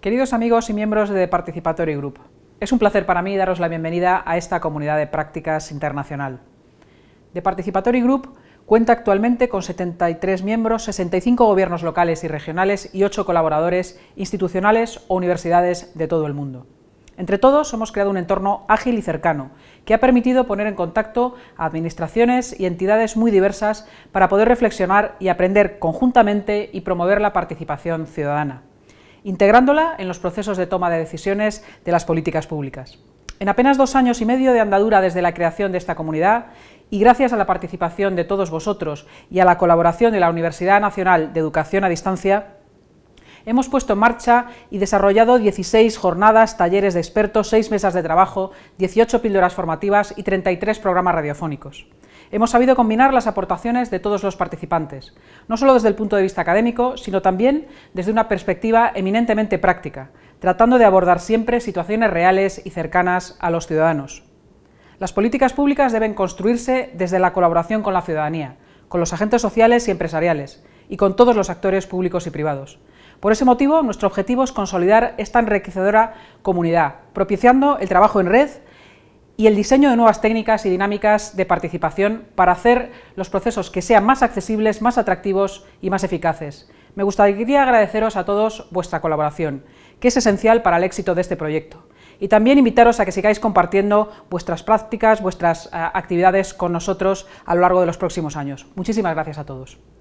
Queridos amigos y miembros de Participatory Group, es un placer para mí daros la bienvenida a esta comunidad de prácticas internacional. De Participatory Group cuenta actualmente con 73 miembros, 65 gobiernos locales y regionales y 8 colaboradores institucionales o universidades de todo el mundo. Entre todos hemos creado un entorno ágil y cercano, que ha permitido poner en contacto a administraciones y entidades muy diversas para poder reflexionar y aprender conjuntamente y promover la participación ciudadana integrándola en los procesos de toma de decisiones de las políticas públicas. En apenas dos años y medio de andadura desde la creación de esta comunidad, y gracias a la participación de todos vosotros y a la colaboración de la Universidad Nacional de Educación a Distancia, hemos puesto en marcha y desarrollado 16 jornadas, talleres de expertos, 6 mesas de trabajo, 18 píldoras formativas y 33 programas radiofónicos. Hemos sabido combinar las aportaciones de todos los participantes, no solo desde el punto de vista académico, sino también desde una perspectiva eminentemente práctica, tratando de abordar siempre situaciones reales y cercanas a los ciudadanos. Las políticas públicas deben construirse desde la colaboración con la ciudadanía, con los agentes sociales y empresariales, y con todos los actores públicos y privados. Por ese motivo, nuestro objetivo es consolidar esta enriquecedora comunidad, propiciando el trabajo en red y el diseño de nuevas técnicas y dinámicas de participación para hacer los procesos que sean más accesibles, más atractivos y más eficaces. Me gustaría agradeceros a todos vuestra colaboración, que es esencial para el éxito de este proyecto. Y también invitaros a que sigáis compartiendo vuestras prácticas, vuestras eh, actividades con nosotros a lo largo de los próximos años. Muchísimas gracias a todos.